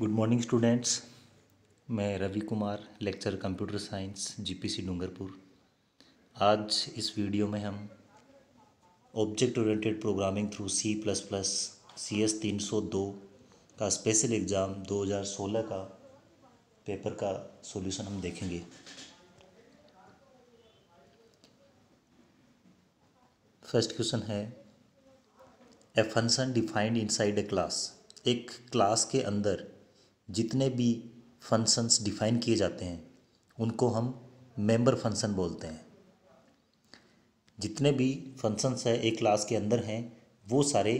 good morning students मैं Ravi Kumar lecture computer science GPC Dungarpur आज इस वीडियो में हम object oriented programming through C plus plus C S तीन सौ दो का स्पेशल एग्ज़ाम 2016 का पेपर का सॉल्यूशन हम देखेंगे फर्स्ट क्वेश्चन है a function defined inside a class एक क्लास के अंदर जितने भी फंक्शंस डिफाइन किए जाते हैं उनको हम मेंबर फंक्शन बोलते हैं जितने भी फंक्शंस है एक क्लास के अंदर हैं वो सारे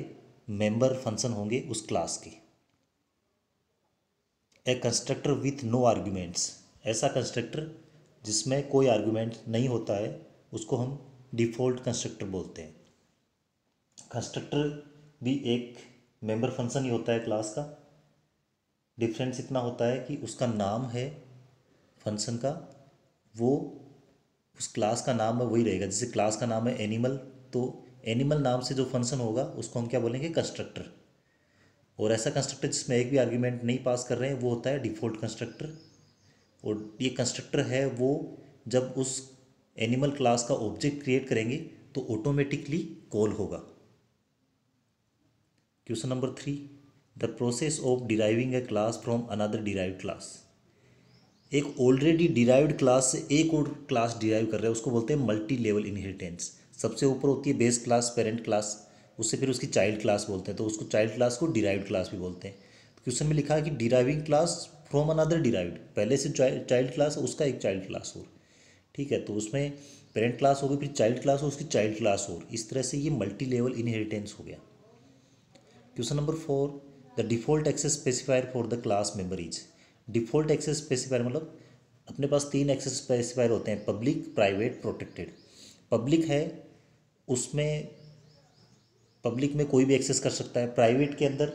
मेंबर फंक्शन होंगे उस क्लास के a constructor with no arguments ऐसा कंस्ट्रक्टर जिसमें कोई आर्ग्यूमेंट नहीं होता है उसको हम डिफ़ॉल्ट कंस्ट्रक्टर बोलते हैं कंस्ट्रक्टर भी एक मेंबर फंक्शन ही होता है क्लास का डिफरेंस इतना होता है कि उसका नाम है फंक्शन का वो उस क्लास का नाम है वही रहेगा जैसे क्लास का नाम है एनिमल तो एनिमल नाम से जो फंक्शन होगा उसको हम क्या बोलेंगे कंस्ट्रक्टर और ऐसा कंस्ट्रक्टर जिसमें एक भी आर्ग्यूमेंट नहीं पास कर रहे हैं वो होता है डिफ़ॉल्ट कंस्ट्रक्टर और ये कंस्ट्रक्टर है वो जब उस एनिमल क्लास का ऑब्जेक्ट क्रिएट करेंगे तो ऑटोमेटिकली कॉल होगा question number three the process of deriving a class from another derive class एक ऑलरेडी डिराइव्ड क्लास से एक और क्लास डिराइव कर रहा है उसको बोलते हैं मल्टी लेवल इनहेरिटेंस सबसे ऊपर होती है बेस क्लास पेरेंट क्लास उससे फिर उसकी चाइल्ड क्लास बोलते हैं तो उसको चाइल्ड क्लास को डिराइव्ड क्लास भी बोलते हैं क्वेश्चन में लिखा है कि deriving class from another derived पहले से चाइल्ड क्लास उसका एक चाइल्ड क्लास और ठीक है तो उसमें पेरेंट क्लास होगी फिर चाइल्ड क्लास हो उसकी चाइल्ड क्लास और इस तरह से ये मल्टी लेवल इनहेरिटेंस हो गया question number four the default access specifier for the class memories default access specifier मतलब अपने पास तीन एक्सेस स्पेसिफायर होते हैं पब्लिक प्राइवेट प्रोटेक्टेड पब्लिक है उसमें पब्लिक में कोई भी एक्सेस कर सकता है प्राइवेट के अंदर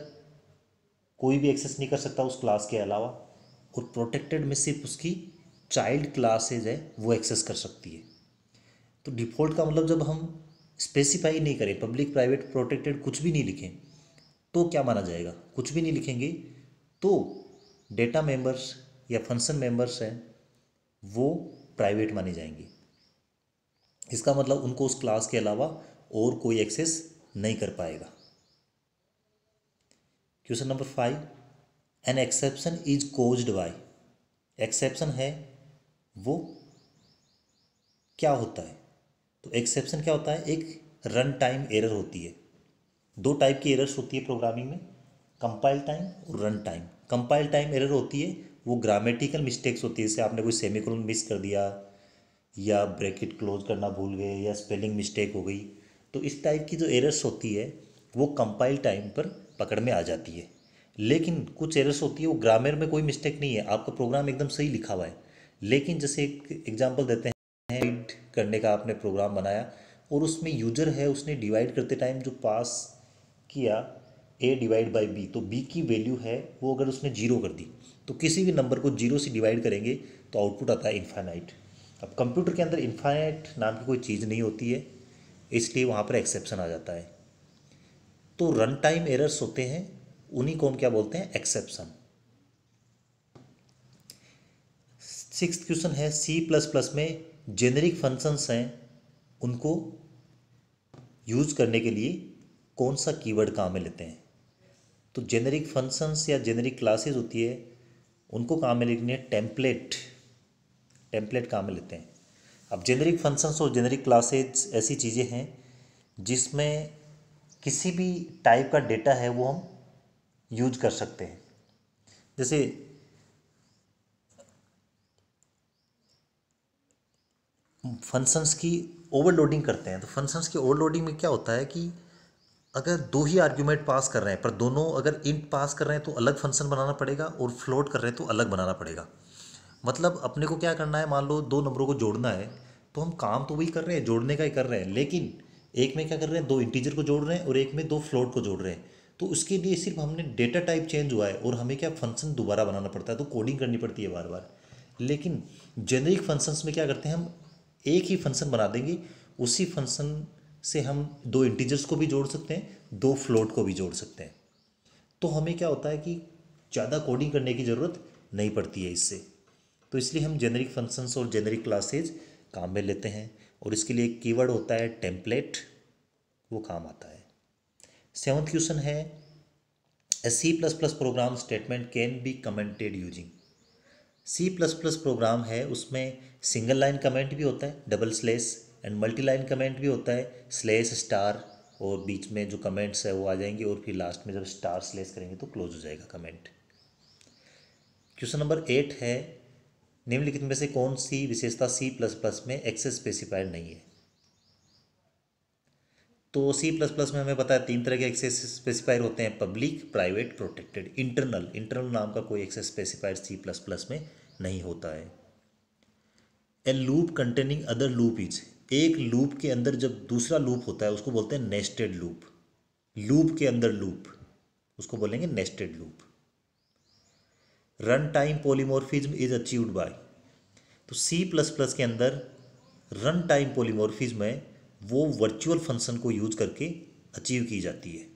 कोई भी एक्सेस नहीं कर सकता उस क्लास के अलावा और प्रोटेक्टेड में सिर्फ उसकी चाइल्ड क्लासेज है वो एक्सेस कर सकती है तो डिफ़ॉल्ट का मतलब जब हम स्पेसिफाई नहीं करें पब्लिक प्राइवेट प्रोटेक्टेड कुछ भी नहीं लिखें तो क्या माना जाएगा कुछ भी नहीं लिखेंगे तो डेटा मेंबर्स या फंक्शन मेंबर्स हैं वो प्राइवेट माने जाएंगे इसका मतलब उनको उस क्लास के अलावा और कोई एक्सेस नहीं कर पाएगा question number five an exception is caused by exception है वो क्या होता है तो एक्सेप्शन क्या होता है एक रन टाइम एरर होती है दो टाइप की एरर्स होती है प्रोग्रामिंग में कंपाइल टाइम और run time compile time error होती है वो ग्रामेटिकल मिस्टेक्स होती है जैसे आपने कोई सेमिकोलन मिस कर दिया या ब्रैकेट क्लोज करना भूल गए या स्पेलिंग मिस्टेक हो गई तो इस टाइप की जो एरर्स होती है वो कंपाइल टाइम पर पकड़ में आ जाती है लेकिन कुछ एरर्स होती है वो ग्रामर में कोई मिस्टेक नहीं है आपका प्रोग्राम एकदम सही लिखा हुआ है लेकिन जैसे एक एग्जाम्पल देते हैं करने का आपने प्रोग्राम बनाया और उसमें यूजर है उसने डिवाइड करते टाइम जो पास किया ए डिवाइड बाई बी तो बी की वैल्यू है वो अगर उसने जीरो कर दी तो किसी भी नंबर को जीरो से डिवाइड करेंगे तो आउटपुट आता है इन्फाइनाइट अब कंप्यूटर के अंदर इन्फाइनाइट नाम की कोई चीज़ नहीं होती है इसलिए वहाँ पर एक्सेप्शन आ जाता है तो रन टाइम एरर्स होते हैं उन्हीं को हम क्या बोलते हैं एक्सेप्शन सिक्स क्वेश्चन है सी प्लस प्लस में जेनरिक फंक्शंस हैं उनको यूज करने के लिए कौन सा कीवर्ड काम में लेते हैं तो जेनरिक फंक्शंस या जेनरिक क्लासेस होती है उनको काम में लेने टेम्पलेट टेम्पलेट काम में लेते हैं अब जेनरिक फंक्शंस और जेनरिक क्लासेज ऐसी चीज़ें हैं जिसमें किसी भी टाइप का डेटा है वो हम यूज कर सकते हैं जैसे फंक्शंस की ओवरलोडिंग करते हैं तो फंक्शंस की ओवरलोडिंग में क्या होता है कि अगर दो ही आर्ग्यूमेंट पास कर रहे हैं पर दोनों अगर इंट पास कर रहे हैं तो अलग फंक्शन बनाना पड़ेगा और फ्लोट कर रहे हैं तो अलग बनाना पड़ेगा मतलब अपने को क्या करना है मान लो दो नंबरों को जोड़ना है तो हम काम तो वही कर रहे हैं जोड़ने का ही कर रहे हैं लेकिन एक में क्या कर रहे हैं दो इंटीजर को जोड़ रहे हैं और एक में दो फ्लोट को जोड़ रहे हैं तो उसके लिए सिर्फ हमने डेटा टाइप चेंज हुआ है और हमें क्या फंक्शन दोबारा बनाना पड़ता है तो कोडिंग करनी पड़ती है बार बार लेकिन जेनरिक फंक्शंस में क्या करते हैं हम एक ही फंक्शन बना देंगे उसी फंक्शन से हम दो इंटीजर्स को भी जोड़ सकते हैं दो फ्लोट को भी जोड़ सकते हैं तो हमें क्या होता है कि ज़्यादा कोडिंग करने की ज़रूरत नहीं पड़ती है इससे तो इसलिए हम जेनरिक फंक्शंस और जेनरिक क्लासेज काम में लेते हैं और इसके लिए एक कीवर्ड होता है टेम्पलेट वो काम आता है सेवन्थ क्वेश्चन है a C plus plus program statement can be commented using C plus plus program है उसमें सिंगल लाइन कमेंट भी होता है double slash and multi line comment भी होता है स्लेस स्टार और बीच में जो कमेंट्स है वो आ जाएंगे और फिर लास्ट में जब स्टार स्लेस करेंगे तो क्लोज हो जाएगा कमेंट क्वेश्चन नंबर एट है निम्नलिखित में से कौन सी विशेषता सी प्लस प्लस में एक्सेस स्पेसिफाइड नहीं है तो सी प्लस प्लस में हमें पता है तीन तरह के एक्सेस स्पेसिफायर होते हैं public private protected internal internal नाम का कोई access specifier C plus plus में नहीं होता है a loop containing other loop is एक लूप के अंदर जब दूसरा लूप होता है उसको बोलते हैं नेस्टेड लूप लूप के अंदर लूप उसको बोलेंगे nested loop run time polymorphism is achieved by तो सी प्लस प्लस के अंदर रन टाइम पोलीमोरफिज्म है वो वर्चुअल फंक्शन को यूज करके अचीव की जाती है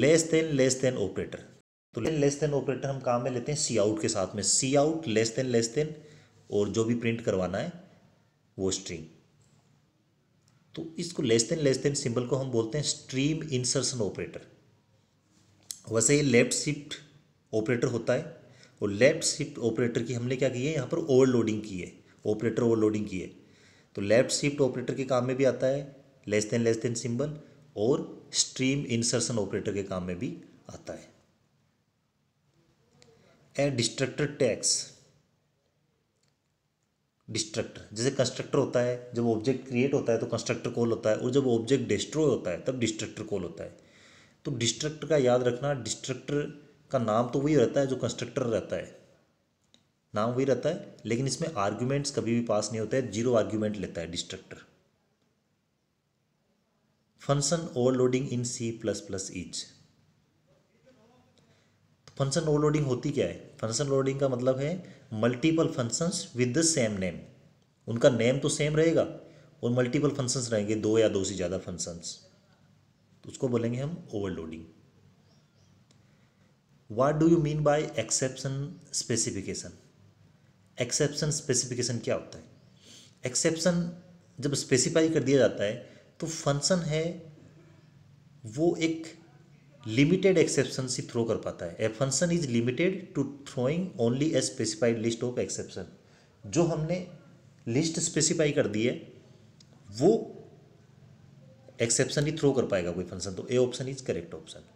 less than less than operator तो लेस देन ऑपरेटर हम काम में लेते हैं सी आउट के साथ में C out less than less than और जो भी प्रिंट करवाना है वो स्ट्रिंग तो इसको less than less than symbol को हम बोलते हैं स्ट्रीम इंसर्शन ऑपरेटर वैसे ये लेफ्ट शिफ्ट ऑपरेटर होता है और लेफ्ट शिफ्ट ऑपरेटर की हमने क्या की है यहाँ पर ओवरलोडिंग की है ऑपरेटर ओवरलोडिंग की है तो लेफ्ट शिफ्ट ऑपरेटर के काम में भी आता है less than less than symbol और स्ट्रीम इंसर्शन ऑपरेटर के काम में भी आता है ए डिस्ट्रक्टर टैक्स डिस्ट्रक्टर जैसे कंस्ट्रक्टर होता है जब ऑब्जेक्ट क्रिएट होता है तो कंस्ट्रक्टर कॉल होता है और जब ऑब्जेक्ट डिस्ट्रॉय होता है तब डिस्ट्रक्टर कॉल होता है तो डिस्ट्रक्टर का याद रखना डिस्ट्रक्टर का नाम तो वही रहता है जो कंस्ट्रक्टर रहता है नाम वही रहता है लेकिन इसमें आर्ग्यूमेंट्स कभी भी पास नहीं होते हैं जीरो आर्ग्यूमेंट लेता है destructor function overloading in C plus plus each function overloading होती क्या है फंक्शन ओवरलोडिंग का मतलब है multiple functions with the same name उनका नेम तो सेम रहेगा और मल्टीपल फंक्शंस रहेंगे दो या दो से ज़्यादा फंक्शंस तो उसको बोलेंगे हम overloading what do you mean by exception specification exception specification क्या होता है एक्सेप्शन जब स्पेसिफाई कर दिया जाता है तो फंक्शन है वो एक लिमिटेड एक्सेप्शन ही थ्रो कर पाता है a function is limited to throwing only a specified list of exception जो हमने लिस्ट स्पेसिफाई कर दी है वो एक्सेप्शन ही थ्रो कर पाएगा कोई फंक्शन तो A option is correct option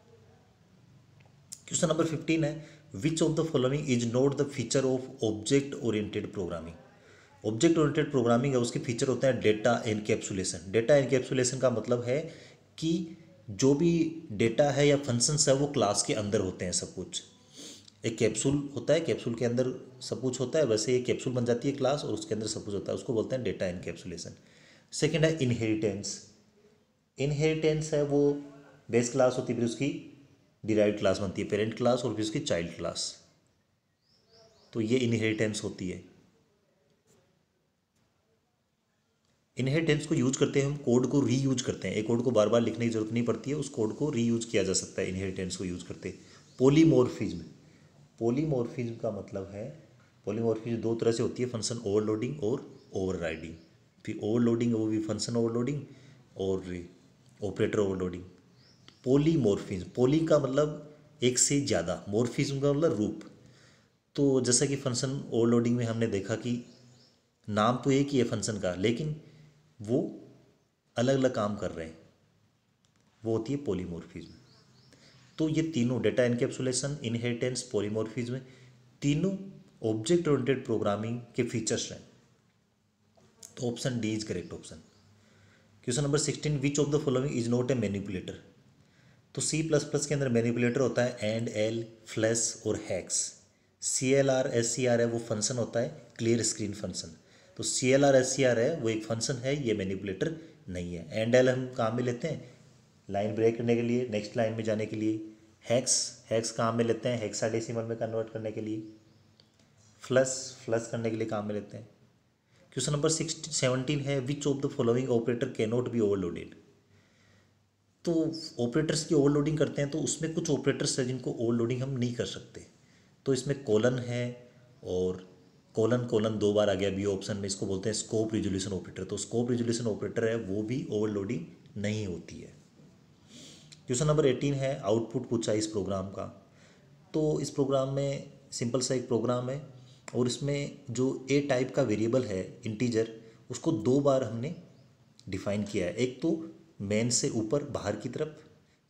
question number fifteen है which of the following is not the feature of object oriented programming object oriented programming है उसके फीचर होते हैं डेटा एनकेप्सुलेशन डेटा एनकेप्सुलेशन का मतलब है कि जो भी डेटा है या फंक्शंस है वो क्लास के अंदर होते हैं सब कुछ एक कैप्सूल होता है कैप्सूल के अंदर सब कुछ होता है वैसे ये कैप्सूल बन जाती है क्लास और उसके अंदर सब कुछ होता है उसको बोलते हैं डेटा इनकेप्सुलेशन सेकेंड है इनहेरिटेंस इनहेरिटेंस है वो बेस क्लास होती है फिर उसकी डिराइव क्लास बनती है पेरेंट क्लास और फिर उसकी चाइल्ड क्लास तो ये इनहेरिटेंस होती है इनहेरिटेंस को यूज करते हैं हम कोड को री यूज करते हैं एक कोड को बार बार लिखने की जरूरत नहीं पड़ती है उस कोड को री यूज किया जा सकता है इनहेरिटेंस को यूज करते पोलीमोरफिज्म पोलीमोरफिज्म का मतलब है पोलीमोरफिज्म दो तरह से होती है फंक्शन ओवरलोडिंग और ओवरराइडिंग फिर ओवरलोडिंग वो भी फंक्शन ओवरलोडिंग और ऑपरेटर ओवरलोडिंग पोलीमोरफिज्म पोली का मतलब एक से ज़्यादा मोरफिज्म का मतलब रूप तो जैसा कि फंक्शन ओवरलोडिंग में हमने देखा कि नाम तो एक ही है फंक्शन का लेकिन वो अलग अलग काम कर रहे हैं वो होती है में तो ये तीनों डेटा इनकेप्सुलेशन इनहेरिटेंस में तीनों ऑब्जेक्ट ओरिएंटेड प्रोग्रामिंग के फीचर्स हैं तो option D is correct option question number sixteen which of the following is not a manipulator तो सी प्लस प्लस के अंदर मैनिपुलेटर होता है एंड एल फ्लैश और hex C L R S C R है वो फंक्शन होता है क्लियर स्क्रीन फंक्शन तो C L R S C R है वो एक फंक्शन है ये मैनिपुलेटर नहीं है एंड एल हम काम में लेते हैं लाइन ब्रेक करने के लिए नेक्स्ट लाइन में जाने के लिए हैक्स हैक्स काम में लेते हैं हेक्साडेसिमल में कन्वर्ट करने के लिए फ्लस फ्लस करने के लिए काम में लेते हैं क्वेश्चन नंबर सिक्स सेवनटीन है which of the following operator can not be overloaded तो ऑपरेटर्स की ओवरलोडिंग करते हैं तो उसमें कुछ ऑपरेटर्स हैं जिनको ओवरलोडिंग हम नहीं कर सकते तो इसमें कॉलन है और कोलन कोलन दो बार आ गया बी ऑप्शन में इसको बोलते हैं स्कोप रिजोल्यूशन ऑपरेटर तो स्कोप रिजोल्यूशन ऑपरेटर है वो भी ओवरलोडिंग नहीं होती है क्वेश्चन नंबर एटीन है आउटपुट पूछा इस प्रोग्राम का तो इस प्रोग्राम में सिंपल सा एक प्रोग्राम है और इसमें जो ए टाइप का वेरिएबल है इंटीजर उसको दो बार हमने डिफाइन किया है एक तो मेन से ऊपर बाहर की तरफ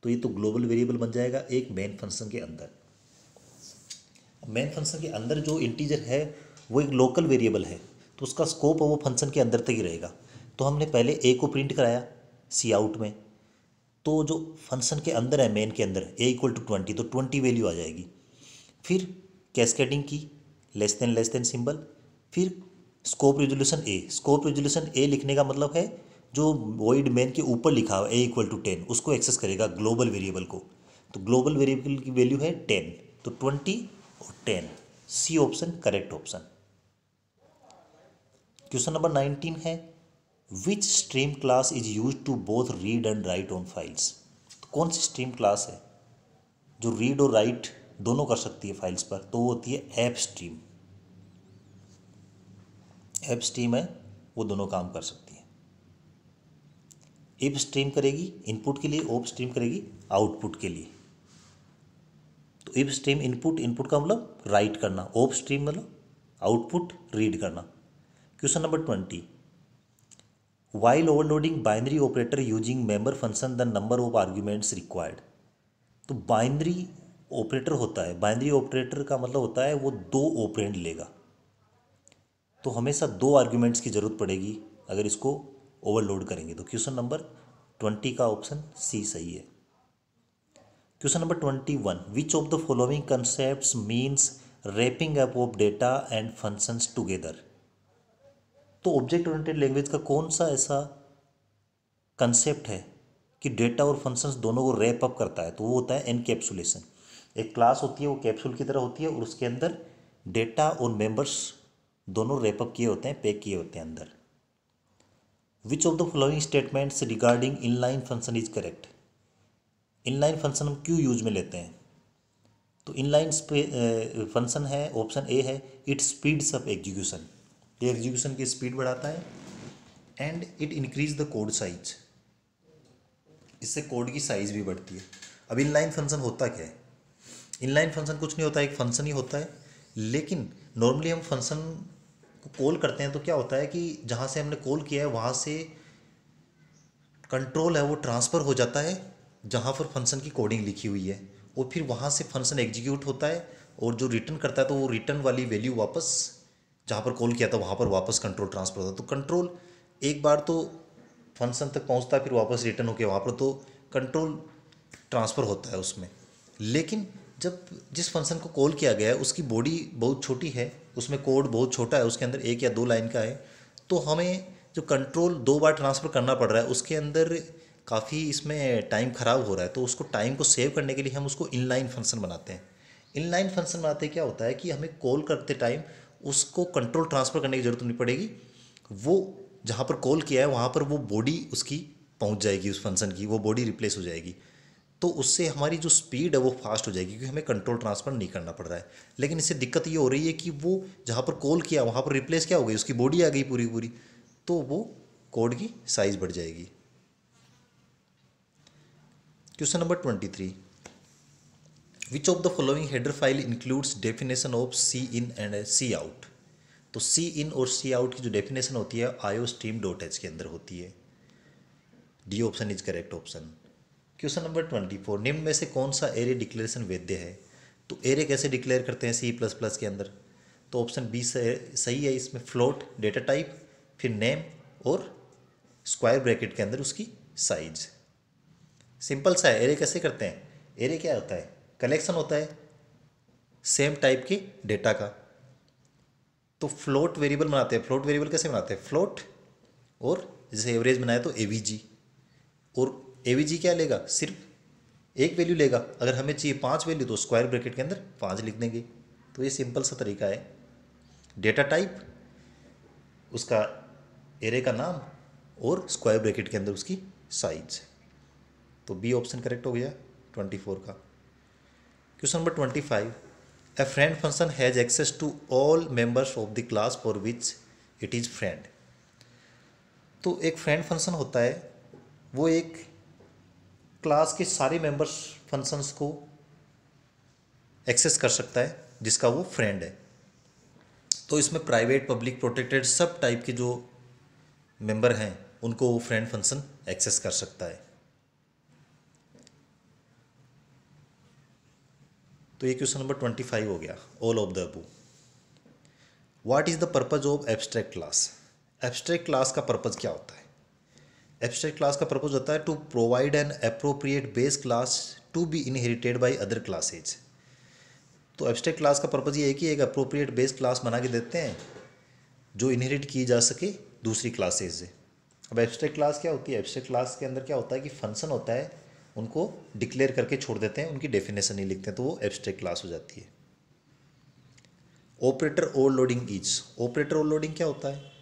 तो ये तो ग्लोबल वेरिएबल बन जाएगा एक मेन फंक्शन के अंदर मेन फंक्शन के अंदर जो इंटीजर है वो एक लोकल वेरिएबल है तो उसका स्कोप वो फंक्शन के अंदर तक ही रहेगा तो हमने पहले ए को प्रिंट कराया सी आउट में तो जो फंक्शन के अंदर है मेन के अंदर ए इक्वल टू ट्वेंटी तो ट्वेंटी वैल्यू आ जाएगी फिर कैस्केडिंग की less than less than symbol फिर scope resolution A scope resolution A लिखने का मतलब है जो वॉइड मेन के ऊपर लिखा हुआ ए इक्वल टू टेन उसको एक्सेस करेगा ग्लोबल वेरिएबल को तो ग्लोबल वेरिएबल की वैल्यू है टेन तो ट्वेंटी और ten C option correct option question number nineteen है which stream class is use to both read and write on files तो कौन सी स्ट्रीम क्लास है जो रीड और राइट दोनों कर सकती है फाइल्स पर तो वो होती है ऐप स्ट्रीम ऐप स्ट्रीम है वो दोनों काम कर सकती है इप स्ट्रीम करेगी इनपुट के लिए ओप स्ट्रीम करेगी आउटपुट के लिए तो इप स्ट्रीम इनपुट इनपुट का मतलब राइट करना ओप स्ट्रीम मतलब आउटपुट रीड करना question number twenty while overloading binary operator using member function the number of arguments required तो बाइनरी ऑपरेटर होता है बाइनरी ऑपरेटर का मतलब होता है वो दो ऑपरेंड लेगा तो हमेशा दो आर्ग्यूमेंट्स की ज़रूरत पड़ेगी अगर इसको ओवरलोड करेंगे तो क्वेश्चन नंबर ट्वेंटी का ऑप्शन सी सही है question number twenty one which of the following concept means wrapping up of data and functions together तो ऑब्जेक्ट ओरिएंटेड लैंग्वेज का कौन सा ऐसा कंसेप्ट है कि डेटा और फंक्शंस दोनों को रैप अप करता है तो वो होता है एनकैप्सुलेशन एक क्लास होती है वो कैप्सूल की तरह होती है और उसके अंदर डेटा और मेंबर्स दोनों रैपअप किए होते हैं पैक किए होते हैं अंदर which of the following statements regarding inline function is correct inline function हम क्यों यूज में लेते हैं तो इनलाइन फंक्शन है ऑप्शन ए है इट स्पीड्स अप एग्जीक्यूशन ये एग्जीक्यूशन की स्पीड बढ़ाता है and it increase the code size इससे कोड की साइज भी बढ़ती है अब इनलाइन फंक्शन होता क्या है इनलाइन फंक्शन कुछ नहीं होता एक फंक्शन ही होता है लेकिन नॉर्मली हम फंक्शन को कॉल करते हैं तो क्या होता है कि जहाँ से हमने कॉल किया है वहाँ से कंट्रोल है वो ट्रांसफ़र हो जाता है जहाँ पर फंक्शन की कोडिंग लिखी हुई है और फिर वहाँ से फंक्शन एग्जीक्यूट होता है और जो रिटर्न करता है तो वो रिटर्न वाली वैल्यू वापस जहाँ पर कॉल किया था वहाँ पर वापस कंट्रोल ट्रांसफ़र होता तो कंट्रोल एक बार तो फंक्शन तक पहुँचता फिर वापस रिटर्न होकर वहाँ पर तो कंट्रोल ट्रांसफ़र होता है उसमें लेकिन जब जिस फंक्शन को कॉल किया गया है उसकी बॉडी बहुत छोटी है उसमें कोड बहुत छोटा है उसके अंदर एक या दो लाइन का है तो हमें जो कंट्रोल दो बार ट्रांसफ़र करना पड़ रहा है उसके अंदर काफ़ी इसमें टाइम ख़राब हो रहा है तो उसको टाइम को सेव करने के लिए हम उसको इनलाइन फंक्शन बनाते हैं इनलाइन फंक्शन बनाते क्या होता है कि हमें कॉल करते टाइम उसको कंट्रोल ट्रांसफ़र करने की ज़रूरत नहीं पड़ेगी वो जहाँ पर कॉल किया है वहाँ पर वो बॉडी उसकी पहुँच जाएगी उस फंक्शन की वो बॉडी रिप्लेस हो जाएगी तो उससे हमारी जो स्पीड है वो फास्ट हो जाएगी क्योंकि हमें कंट्रोल ट्रांसफ़र नहीं करना पड़ रहा है लेकिन इससे दिक्कत ये हो रही है कि वो जहाँ पर कॉल किया वहाँ पर रिप्लेस क्या हो गई उसकी बॉडी आ गई पूरी पूरी तो वो कोड की साइज़ बढ़ जाएगी question number twenty three which of the following header file includes definition of C in and C out तो सी इन और सी आउट की जो डेफिनेशन होती है आयो स्ट्रीम डॉट एच के अंदर होती है D option is correct option question number twenty four निम्न में से कौन सा एरे डिक्लेरेशन वैध है तो एरे कैसे डिक्लेयर करते हैं सी प्लस प्लस के अंदर तो ऑप्शन बी सही है इसमें फ्लोट डेटा टाइप फिर नेम और स्क्वायर ब्रैकेट के अंदर उसकी साइज सिंपल सा है एरे कैसे करते हैं एरे क्या होता है कलेक्शन होता है सेम टाइप की डेटा का तो फ्लोट वेरिएबल बनाते हैं फ्लोट वेरिएबल कैसे बनाते हैं फ्लोट और जैसे एवरेज बनाए तो एवीजी और एवीजी क्या लेगा सिर्फ एक वैल्यू लेगा अगर हमें चाहिए पाँच वैल्यू तो स्क्वायर ब्रैकेट के अंदर पाँच लिख देंगे तो ये सिंपल सा तरीका है डेटा टाइप उसका एरे का नाम और स्क्वायर ब्रैकेट के अंदर उसकी साइज तो बी ऑप्शन करेक्ट हो गया ट्वेंटी फोर का question number twenty five a friend function has access to all members of the class for which it is friend तो एक फ्रेंड फंक्शन होता है वो एक क्लास के सारे मेंबर्स फंक्शंस को एक्सेस कर सकता है जिसका वो फ्रेंड है तो इसमें प्राइवेट पब्लिक प्रोटेक्टेड सब टाइप के जो मेंबर हैं उनको वो फ्रेंड फंक्शन एक्सेस कर सकता है तो ये क्वेश्चन नंबर ट्वेंटी फाइव हो गया all of the above what is the purpose of abstract class abstract class का पर्पज़ क्या होता है एब्स्ट्रैक्ट क्लास का पर्पज़ होता है to provide an appropriate base class to be inherited by other classes तो एब्स्ट्रैक्ट क्लास का purpose ये है कि एक अप्रोप्रिएट बेस क्लास बना के देते हैं जो इनहेरिट की जा सके दूसरी क्लासेज से अब एब्स्ट्रैक्ट क्लास क्या होती है एब्स्ट्रैक्ट क्लास के अंदर क्या होता है कि फंक्शन होता है उनको डिक्लेयर करके छोड़ देते हैं उनकी डेफिनेशन नहीं लिखते हैं तो वो एब्स्ट्रैक्ट क्लास हो जाती है operator overloading is operator overloading क्या होता है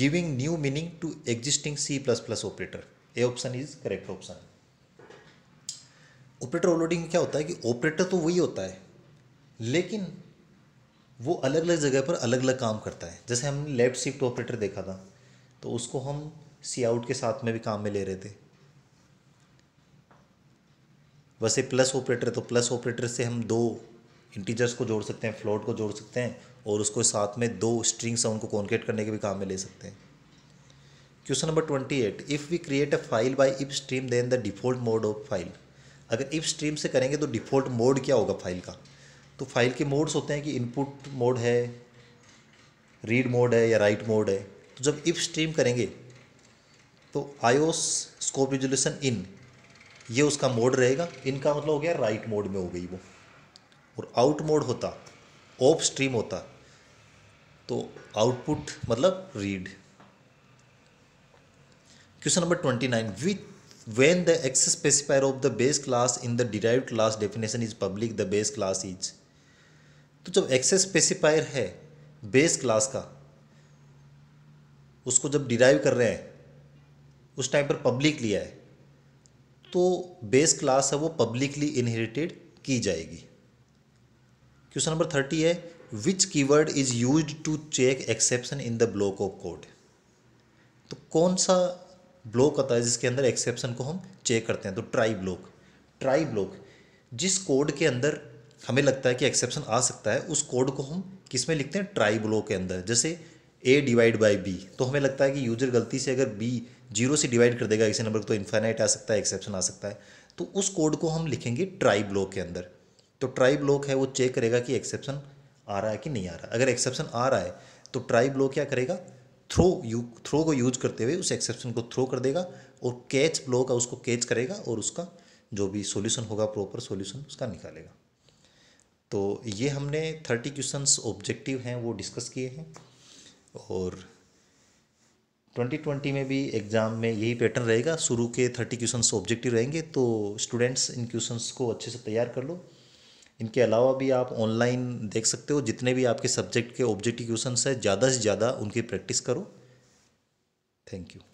giving new meaning to existing C plus plus operator A option is correct option operator overloading क्या होता है कि ऑपरेटर तो वही होता है लेकिन वो अलग अलग जगह पर अलग अलग काम करता है जैसे हमने लेफ्ट शिफ्ट ऑपरेटर देखा था तो उसको हम सी आउट के साथ में भी काम में ले रहे थे वैसे प्लस ऑपरेटर तो प्लस ऑपरेटर से हम दो इंटीजर्स को जोड़ सकते हैं फ्लोट को जोड़ सकते हैं और उसको साथ में दो स्ट्रिंग हैं को कॉन्केट करने के भी काम में ले सकते हैं question number twenty eight if we create a file by if stream then the default mode of file अगर इफ स्ट्रीम से करेंगे तो डिफ़ॉल्ट मोड क्या होगा फाइल का तो फाइल के मोड्स होते हैं कि इनपुट मोड है रीड मोड है या राइट मोड है तो जब इफ स्ट्रीम करेंगे तो आईओस स्कोप रिजोल्यूशन इन ये उसका मोड रहेगा इनका मतलब हो गया राइट मोड में हो गई वो और आउट मोड होता ऑफ स्ट्रीम होता तो आउटपुट मतलब read question number twenty nine with when the access specifier of the base class in the derived class definition is public the base class is तो जब एक्स स्पेसिफायर है base class का उसको जब derive कर रहे हैं उस टाइम पर पब्लिक लिया है तो बेस क्लास है वो पब्लिकली इनहेरिटेड की जाएगी क्वेश्चन नंबर थर्टी है which keyword is use to check exception in the block of code तो कौन सा ब्लॉक होता है जिसके अंदर एक्सेप्शन को हम चेक करते हैं तो ट्राई ब्लॉक ट्राई ब्लॉक जिस कोड के अंदर हमें लगता है कि एक्सेप्शन आ सकता है उस कोड को हम किस में लिखते हैं ट्राई ब्लॉक के अंदर जैसे ए डिवाइड बाई बी तो हमें लगता है कि यूजर गलती से अगर बी जीरो से डिवाइड कर देगा इसी नंबर को तो इन्फाइनाइट आ सकता है एक्सेप्शन आ सकता है तो उस कोड को हम लिखेंगे ट्राई ब्लॉक के अंदर तो ट्राई ब्लॉक है वो चेक करेगा कि एक्सेप्शन आ रहा है कि नहीं आ रहा अगर एक्सेप्शन आ रहा है तो ट्राई ब्लॉक क्या करेगा थ्रो यू थ्रो को यूज करते हुए उस एक्सेप्शन को थ्रो कर देगा और कैच ब्लॉक है उसको कैच करेगा और उसका जो भी सॉल्यूशन होगा प्रॉपर सॉल्यूशन उसका निकालेगा तो ये हमने थर्टी क्वेश्चंस ऑब्जेक्टिव हैं वो डिस्कस किए हैं और 2020 में भी एग्ज़ाम में यही पैटर्न रहेगा शुरू के थर्टी क्वेश्चंस ऑब्जेक्टिव रहेंगे तो स्टूडेंट्स इन क्वेश्चंस को अच्छे से तैयार कर लो इनके अलावा भी आप ऑनलाइन देख सकते हो जितने भी आपके सब्जेक्ट के ऑब्जेक्टिव क्वेश्चंस हैं ज़्यादा से ज़्यादा उनकी प्रैक्टिस करो थैंक यू